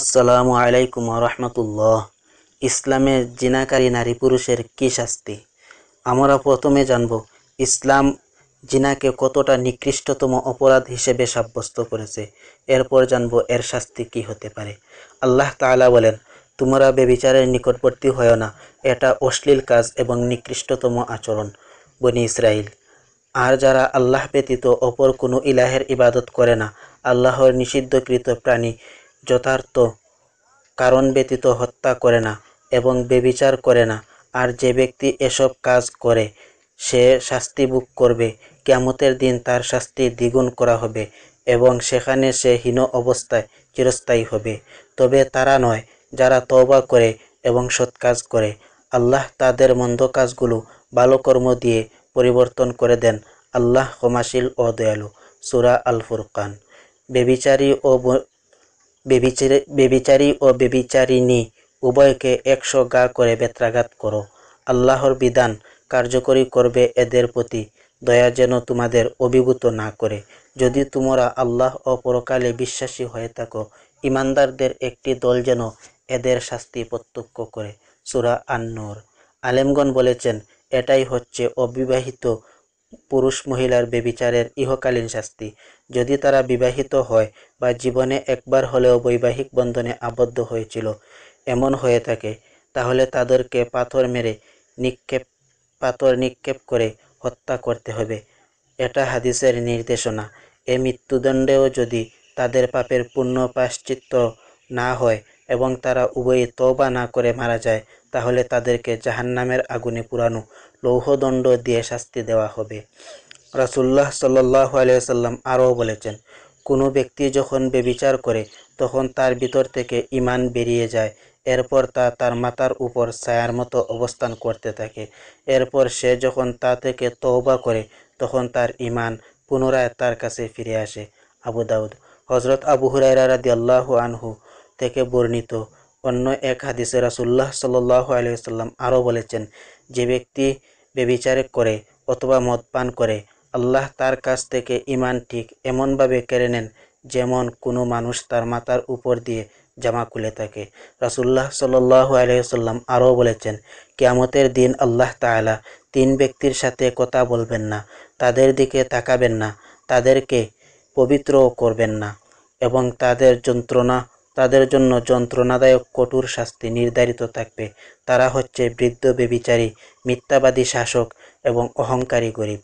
আসসালামু আলাইকুম রহমতুল্লাহ ইসলামে জিনাকারী নারী পুরুষের কি শাস্তি আমরা প্রথমে জানব ইসলাম জিনাকে কতটা নিকৃষ্টতম অপরাধ হিসেবে সাব্যস্ত করেছে এরপর জানব এর শাস্তি কি হতে পারে আল্লাহ তালা বলেন তোমরা বেবিচারের নিকটবর্তী হয় না এটা অশ্লীল কাজ এবং নিকৃষ্টতম আচরণ বনি ইসরায়েল আর যারা আল্লাহ ব্যতীত অপর কোনো ইলাহের ইবাদত করে না আল্লাহর নিষিদ্ধকৃত প্রাণী যথার্থ কারণ ব্যতীত হত্যা করে না এবং বেবিচার করে না আর যে ব্যক্তি এসব কাজ করে সে শাস্তি ভোগ করবে কেমতের দিন তার শাস্তি দ্বিগুণ করা হবে এবং সেখানে সে হীন অবস্থায় চিরস্থায়ী হবে তবে তারা নয় যারা তওবা করে এবং সৎ কাজ করে আল্লাহ তাদের মন্দ কাজগুলো ভালো কর্ম দিয়ে পরিবর্তন করে দেন আল্লাহ ক্ষমাশীল ও দয়ালু সুরা আল ফুরকান বেবিচারী ও বেবিচারী ও বেবিচারিণী উভয়কে একশো গা করে বেত্রাঘাত করো আল্লাহর বিধান কার্যকরী করবে এদের প্রতি দয়া যেন তোমাদের অভিভূত না করে যদি তোমরা আল্লাহ ও পরকালে বিশ্বাসী হয়ে থাকো ইমানদারদের একটি দল যেন এদের শাস্তি প্রত্যক্ষ করে সুরা আন্নর আলেমগন বলেছেন এটাই হচ্ছে অবিবাহিত পুরুষ মহিলার বেবিচারের ইহকালীন শাস্তি যদি তারা বিবাহিত হয় বা জীবনে একবার হলেও বৈবাহিক বন্ধনে আবদ্ধ হয়েছিল এমন হয়ে থাকে তাহলে তাদেরকে পাথর মেরে নিক্ষেপ পাথর নিক্ষেপ করে হত্যা করতে হবে এটা হাদিসের নির্দেশনা এ মৃত্যুদণ্ডেও যদি তাদের পাপের পূর্ণ পাশ্চিত্য না হয় এবং তারা উভয়ে তবা না করে মারা যায় তাহলে তাদেরকে জাহান্নামের আগুনে পুরানো লৌহদণ্ড দিয়ে শাস্তি দেওয়া হবে রাসুল্লাহ সাল্লাহ আলিয়াল্লাম আরও বলেছেন কোনো ব্যক্তি যখন বেবিচার করে তখন তার ভিতর থেকে ইমান বেরিয়ে যায় এরপর তা তার মাতার উপর ছায়ার মতো অবস্থান করতে থাকে এরপর সে যখন তা থেকে তওবা করে তখন তার ইমান পুনরায় তার কাছে ফিরে আসে আবু দাউদ হজরত আবু হুরাইরা রাদি আল্লাহ আনহু থেকে বর্ণিত অন্য এক হাদিসে রাসুল্লাহ সাল্লাহ আলিয়াল্লাম আরও বলেছেন যে ব্যক্তি বেবিচারে করে অথবা মদ পান করে আল্লাহ তার কাছ থেকে ইমান ঠিক এমনভাবে কেড়ে নেন যেমন কোনো মানুষ তার মাতার উপর দিয়ে জামা খুলে থাকে রাসুল্লাহ সাল্লাহ আলিয়াল্লাম আরও বলেছেন কেয়ামতের দিন আল্লাহ তালা তিন ব্যক্তির সাথে কথা বলবেন না তাদের দিকে তাকাবেন না তাদেরকে পবিত্রও করবেন না এবং তাদের যন্ত্রণা তাদের জন্য যন্ত্রণাদায়ক কঠোর শাস্তি নির্ধারিত থাকবে তারা হচ্ছে বৃদ্ধ বেবিচারী মিথ্যাবাদী শাসক এবং অহংকারী গরিব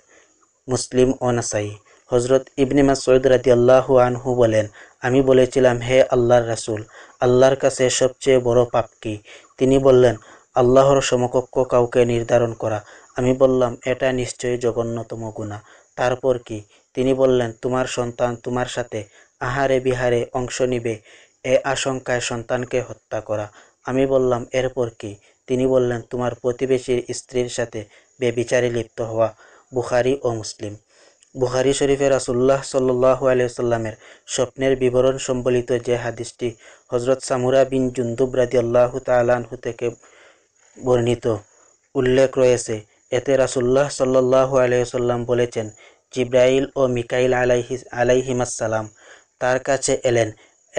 মুসলিম অনাসাই হজরত ইবনিমা সৈয়দ রাদি আল্লাহু আনহু বলেন আমি বলেছিলাম হে আল্লাহর রাসুল আল্লাহর কাছে সবচেয়ে বড় পাপ কি তিনি বললেন আল্লাহর সমকক্ষ কাউকে নির্ধারণ করা আমি বললাম এটা নিশ্চয়ই জঘন্যতম গুণা তারপর কি তিনি বললেন তোমার সন্তান তোমার সাথে আহারে বিহারে অংশ নিবে এ আশঙ্কায় সন্তানকে হত্যা করা আমি বললাম এরপর কি তিনি বললেন তোমার প্রতিবেশীর স্ত্রীর সাথে বেবিচারে লিপ্ত হওয়া বুখারি ও মুসলিম বুখারি শরীফে রাসুল্লাহ সাল্লাহ আলিয়াল্লামের স্বপ্নের বিবরণ সম্বলিত যে হাদিসটি হজরত সামুরা বিন জুন্দুব রাজি আল্লাহ তালানহু থেকে বর্ণিত উল্লেখ রয়েছে এতে রাসুল্লাহ সাল্লাহ আলিয়াল্লাম বলেছেন জিব্রাইল ও মিকাইল আলাইহি আলাইহিমাসালাম তার কাছে এলেন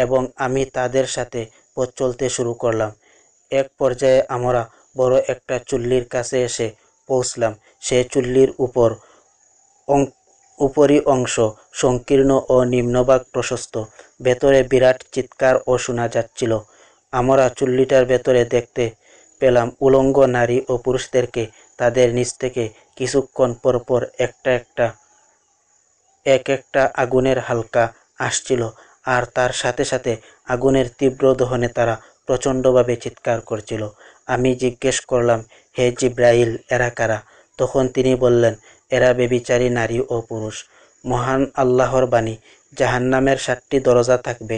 এবং আমি তাদের সাথে পথ চলতে শুরু করলাম এক পর্যায়ে আমরা বড় একটা চুল্লির কাছে এসে পৌঁছলাম সে চুল্লির উপর উপরি অংশ সংকীর্ণ ও নিম্নভাগ প্রশস্ত ভেতরে বিরাট চিৎকার ও শোনা যাচ্ছিল আমরা চুল্লিটার ভেতরে দেখতে পেলাম উলঙ্গ নারী ও পুরুষদেরকে তাদের নিচ থেকে কিছুক্ষণ পরপর একটা একটা এক একটা আগুনের হালকা আসছিল আর তার সাথে সাথে আগুনের তীব্র দহনে তারা প্রচণ্ডভাবে চিৎকার করছিল আমি জিজ্ঞেস করলাম হে জিব্রাহিল এরা কারা তখন তিনি বললেন এরা বেবিচারী নারী ও পুরুষ মহান আল্লাহর বাণী জাহান্নামের সাতটি দরজা থাকবে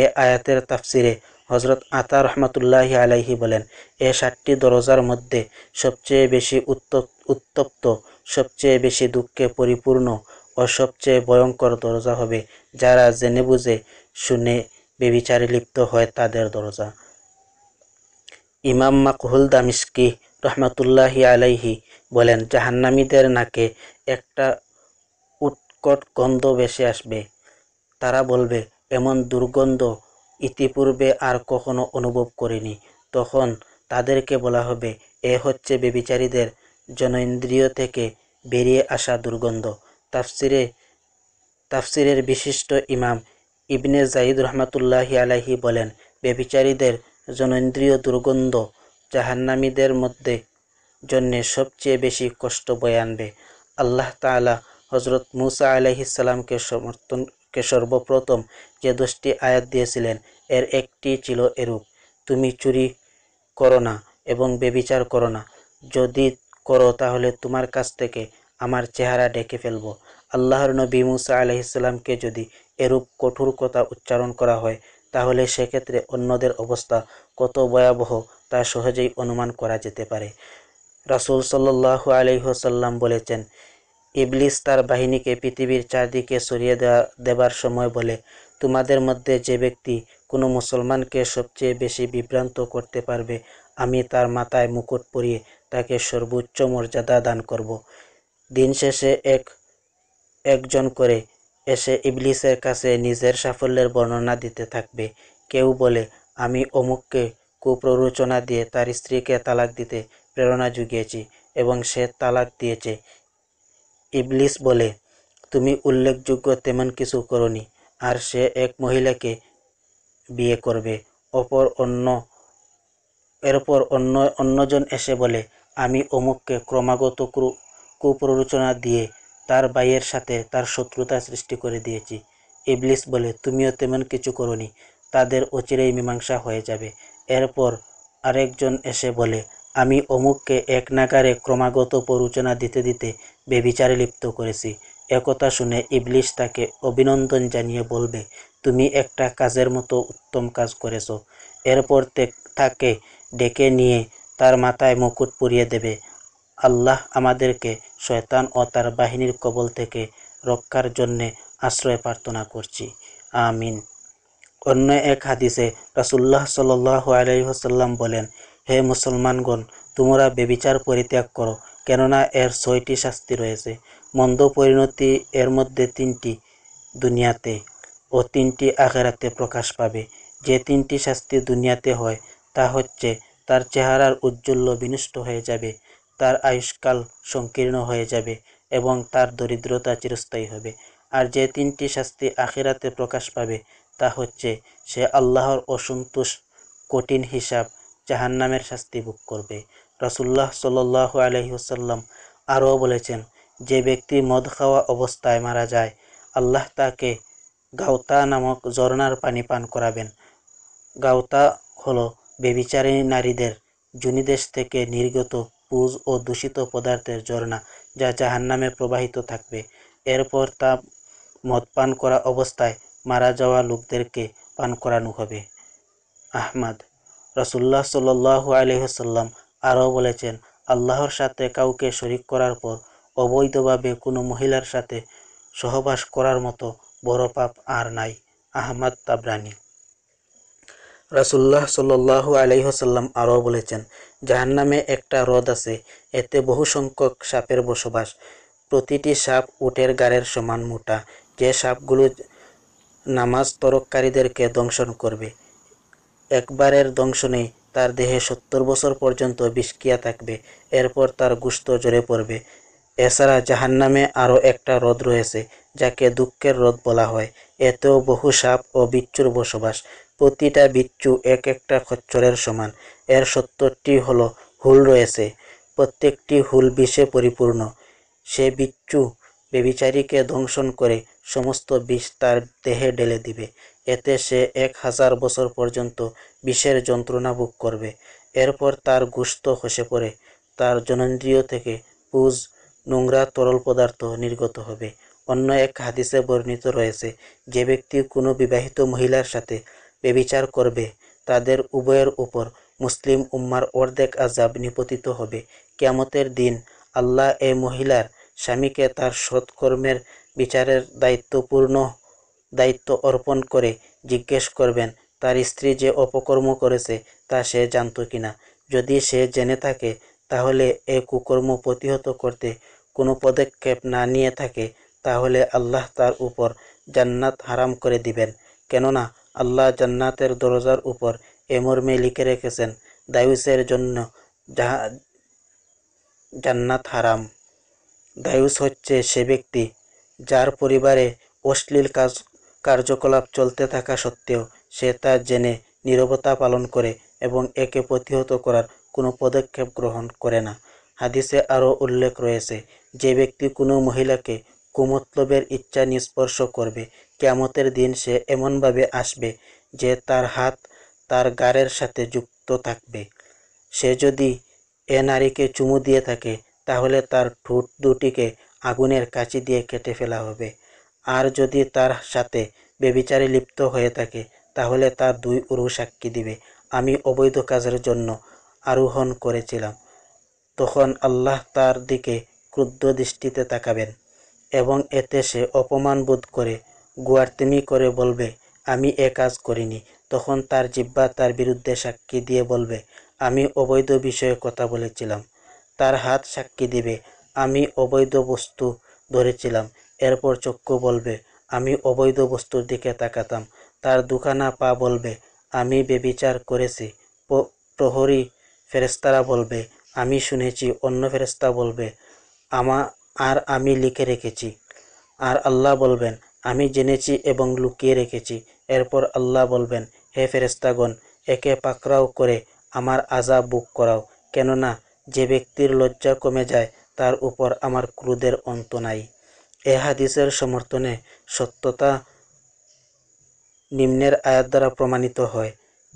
এ আয়াতের তাফসিরে হজরত আতা রহমতুল্লাহ আলাইহি বলেন এ সাতটি দরজার মধ্যে সবচেয়ে বেশি উত্তপ্ত সবচেয়ে বেশি দুঃখে পরিপূর্ণ ও সবচেয়ে ভয়ঙ্কর দরজা হবে যারা জেনে বুঝে শুনে বেবিচারে লিপ্ত হয় তাদের দরজা ইমাম মাকহুল দামিস্কি রহমাতুল্লাহি আলাইহি বলেন জাহান্নামীদের নাকে একটা উৎকট গন্ধ ভেসে আসবে তারা বলবে এমন দুর্গন্ধ ইতিপূর্বে আর কখনো অনুভব করিনি তখন তাদেরকে বলা হবে এ হচ্ছে বেবিচারীদের জনইন্দ্রিয় থেকে বেরিয়ে আসা দুর্গন্ধ তাফসিরে তাফসিরের বিশিষ্ট ইমাম ইবনে জাহিদ রহমাতুল্লাহি আলাহি বলেন ব্যবিচারীদের জনেন্দ্রীয় দুর্গন্ধ জাহান্নামীদের মধ্যে জন্যে সবচেয়ে বেশি কষ্ট বয়ে আনবে আল্লাহ তালা হজরত মুসা আলাইসালামকে সমর্থনকে সর্বপ্রথম যে দশটি আয়াত দিয়েছিলেন এর একটি ছিল এরূপ তুমি চুরি করো না এবং বেবিচার করো না যদি করো তাহলে তোমার কাছ থেকে আমার চেহারা ডেকে ফেলব আল্লাহর নবী মুসা আলহিসাল্লামকে যদি এরূপ কঠোর কথা উচ্চারণ করা হয় তাহলে সেক্ষেত্রে অন্যদের অবস্থা কত ভয়াবহ তা সহজেই অনুমান করা যেতে পারে রাসুল সাল্লাহ আলহ্লাম বলেছেন ইবলিস তার বাহিনীকে পৃথিবীর চারদিকে সরিয়ে দেওয়া দেবার সময় বলে তোমাদের মধ্যে যে ব্যক্তি কোনো মুসলমানকে সবচেয়ে বেশি বিভ্রান্ত করতে পারবে আমি তার মাথায় মুকুট পরিয়ে তাকে সর্বোচ্চ মর্যাদা দান করব। দিন শেষে এক একজন করে এসে ইবলিসের কাছে নিজের সাফল্যের বর্ণনা দিতে থাকবে কেউ বলে আমি অমুককে কুপ্ররোচনা দিয়ে তার স্ত্রীকে তালাক দিতে প্রেরণা জুগিয়েছি এবং সে তালাক দিয়েছে ইবলিস বলে তুমি উল্লেখযোগ্য তেমন কিছু করনি আর সে এক মহিলাকে বিয়ে করবে অপর অন্য এরপর অন্য অন্যজন এসে বলে আমি অমুককে ক্রমাগত কুপ্ররোচনা দিয়ে তার ভাইয়ের সাথে তার শত্রুতা সৃষ্টি করে দিয়েছি ইবলিস বলে তুমিও তেমন কিছু করনি তাদের অচিরেই মীমাংসা হয়ে যাবে এরপর আরেকজন এসে বলে আমি অমুককে এক নাগারে ক্রমাগত প্ররোচনা দিতে দিতে বেবিচারে লিপ্ত করেছি একথা শুনে ইবলিশ তাকে অভিনন্দন জানিয়ে বলবে তুমি একটা কাজের মতো উত্তম কাজ করেছ এরপর তাকে ডেকে নিয়ে তার মাথায় মুকুট পরিয়ে দেবে আল্লাহ আমাদেরকে শয়তান ও তার বাহিনীর কবল থেকে রক্ষার জন্যে আশ্রয় প্রার্থনা করছি আমিন অন্য এক হাদিসে রাসুল্লাহ সাল আলহ্লাম বলেন হে মুসলমানগণ তোমরা বেবিচার পরিত্যাগ করো কেননা এর ছয়টি শাস্তি রয়েছে মন্দ পরিণতি এর মধ্যে তিনটি দুনিয়াতে ও তিনটি আখেরাতে প্রকাশ পাবে যে তিনটি শাস্তি দুনিয়াতে হয় তা হচ্ছে তার চেহারার উজ্জ্বল্য বিনষ্ট হয়ে যাবে তার আয়ুষ্কাল সংকীর্ণ হয়ে যাবে এবং তার দরিদ্রতা চিরস্থায়ী হবে আর যে তিনটি শাস্তি আখিরাতে প্রকাশ পাবে তা হচ্ছে সে আল্লাহর অসন্তোষ কঠিন হিসাব জাহান্নামের শাস্তি ভোগ করবে রসুল্লাহ সাল আলহিহসাল্লাম আরও বলেছেন যে ব্যক্তি মদ খাওয়া অবস্থায় মারা যায় আল্লাহ তাকে গাওতা নামক ঝর্ণার পানি পান করাবেন গাওতা হলো বেবিচারী নারীদের জুনিদেশ থেকে নির্গত পুজ ও দূষিত পদার্থের ঝর্ণা যা জাহান্নামে প্রবাহিত থাকবে এরপর তা মদপান করা অবস্থায় মারা যাওয়া লোকদেরকে পান করানো হবে আহমাদ রসুল্লাহ সাল আলহ্লাম আরও বলেছেন আল্লাহর সাথে কাউকে শরিক করার পর অবৈধভাবে কোনো মহিলার সাথে সহবাস করার মতো বড় পাপ আর নাই আহমাদ তাবরানী রাসুল্লাহ সাল্লাহ আলাইহসাল্লাম আরও বলেছেন জাহান্নামে একটা হ্রদ আছে এতে বহু সংখ্যক সাপের বসবাস প্রতিটি সাপ উটের গাড়ের সমান মোটা যে সাপগুলো নামাজ তরককারীদেরকে দংশন করবে একবারের দংশনে তার দেহে সত্তর বছর পর্যন্ত বিষকিয়া থাকবে এরপর তার গুস্ত জড়ে পড়বে এছাড়া জাহান্নামে আরও একটা হ্রদ রয়েছে যাকে দুঃখের হ্রদ বলা হয় এতেও বহু সাপ ও বিচ্ছুর বসবাস প্রতিটা বিচ্ছু এক একটা খচ্চরের সমান এর সত্তরটি হল হুল রয়েছে প্রত্যেকটি হুল বিষে পরিপূর্ণ সে বিচ্ছু বেবিচারীকে দংশন করে সমস্ত বিষ তার দেহে ঢেলে দিবে এতে সে এক হাজার বছর পর্যন্ত বিষের যন্ত্রণা ভোগ করবে এরপর তার গুস্ত খসে পড়ে তার জনন্দ্রিয় থেকে পুজ নোংরা তরল পদার্থ নির্গত হবে অন্য এক হাদিসে বর্ণিত রয়েছে যে ব্যক্তি কোনো বিবাহিত মহিলার সাথে বেবিচার করবে তাদের উভয়ের উপর মুসলিম উম্মার অর্ধেক আজাব নিপতিত হবে কেমতের দিন আল্লাহ এ মহিলার স্বামীকে তার সৎকর্মের বিচারের দায়িত্বপূর্ণ দায়িত্ব অর্পণ করে জিজ্ঞেস করবেন তার স্ত্রী যে অপকর্ম করেছে তা সে জানত কিনা যদি সে জেনে থাকে তাহলে এ কুকর্ম প্রতিহত করতে কোনো পদক্ষেপ না নিয়ে থাকে তাহলে আল্লাহ তার উপর জান্নাত হারাম করে দিবেন কেননা আল্লাহ জান্নাতের দরজার উপর এ মর্মে লিখে রেখেছেন দায়ুসের জন্য জান্নাত হারাম দায়ুস হচ্ছে সে ব্যক্তি যার পরিবারে অশ্লীল কাজ কার্যকলাপ চলতে থাকা সত্ত্বেও সে তা জেনে নিরবতা পালন করে এবং একে প্রতিহত করার কোনো পদক্ষেপ গ্রহণ করে না হাদিসে আরও উল্লেখ রয়েছে যে ব্যক্তি কোনো মহিলাকে কুমতলবের ইচ্ছা নিস্পর্শ করবে কেমতের দিন সে এমনভাবে আসবে যে তার হাত তার গাড়ের সাথে যুক্ত থাকবে সে যদি এ নারীকে চুমু দিয়ে থাকে তাহলে তার ঠোঁট দুটিকে আগুনের কাঁচি দিয়ে কেটে ফেলা হবে আর যদি তার সাথে বেবিচারে লিপ্ত হয়ে থাকে তাহলে তার দুই উরু সাক্ষী দিবে আমি অবৈধ কাজের জন্য আরোহণ করেছিলাম তখন আল্লাহ তার দিকে ক্রুদ্ধ দৃষ্টিতে তাকাবেন এবং এতে সে অপমান বোধ করে গুয়ারতিমি করে বলবে আমি এ কাজ করিনি তখন তার জিব্বা তার বিরুদ্ধে সাক্ষী দিয়ে বলবে আমি অবৈধ বিষয়ে কথা বলেছিলাম তার হাত সাক্ষী দিবে আমি অবৈধ বস্তু ধরেছিলাম এরপর চক্ষু বলবে আমি অবৈধ বস্তুর দিকে তাকাতাম তার দুখানা পা বলবে আমি বেবিচার করেছি প্রহরী ফেরেস্তারা বলবে আমি শুনেছি অন্য ফেরেস্তা বলবে আমা আর আমি লিখে রেখেছি আর আল্লাহ বলবেন আমি জেনেছি এবং লুকিয়ে রেখেছি এরপর আল্লাহ বলবেন হে ফেরেস্তাগণ একে পাকড়াও করে আমার আজাব বুক করাও কেননা যে ব্যক্তির লজ্জা কমে যায় তার উপর আমার ক্রুদের অন্ত নাই এ হাদিসের সমর্থনে সত্যতা নিম্নের আয়াত দ্বারা প্রমাণিত হয়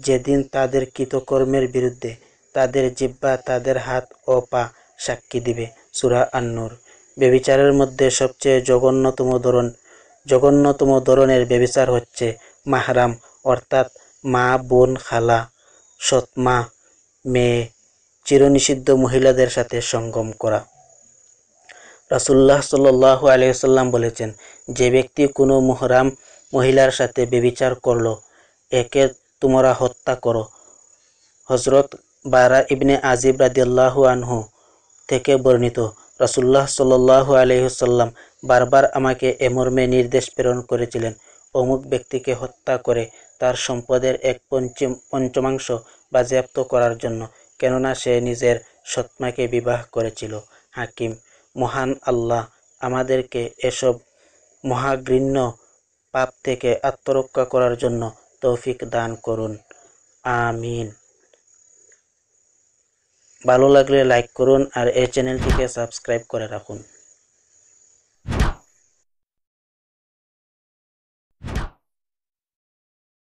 যেদিন তাদের কৃতকর্মের বিরুদ্ধে তাদের জিব্বা তাদের হাত ও পা সাক্ষী দিবে সুরা আন্নুর ব্যবিচারের মধ্যে সবচেয়ে জঘন্যতম ধরন জঘন্যতম ধরনের ব্যবিচার হচ্ছে মাহরাম অর্থাৎ মা বোন খালা সৎমা মেয়ে চিরনিষিদ্ধ মহিলাদের সাথে সঙ্গম করা রাসুল্লাহ সাল আলিয়াল্লাম বলেছেন যে ব্যক্তি কোনো মহরাম মহিলার সাথে ব্যবিচার করল একে তোমরা হত্যা করো হজরত বারা ইবনে আজিব রাদিয়াল্লাহু আনহু থেকে বর্ণিত রসুল্লাহ সাল্লাহ আলহ্লাম বারবার আমাকে এমর্মে নির্দেশ প্রেরণ করেছিলেন অমুক ব্যক্তিকে হত্যা করে তার সম্পদের এক পঞ্চম পঞ্চমাংশ বাজেয়াপ্ত করার জন্য কেননা সে নিজের সৎমাকে বিবাহ করেছিল হাকিম মহান আল্লাহ আমাদেরকে এসব মহাগৃণ্য পাপ থেকে আত্মরক্ষা করার জন্য তৌফিক দান করুন আমিন ভালো লাগলে লাইক করুন আর এই চ্যানেলটিকে সাবস্ক্রাইব করে রাখুন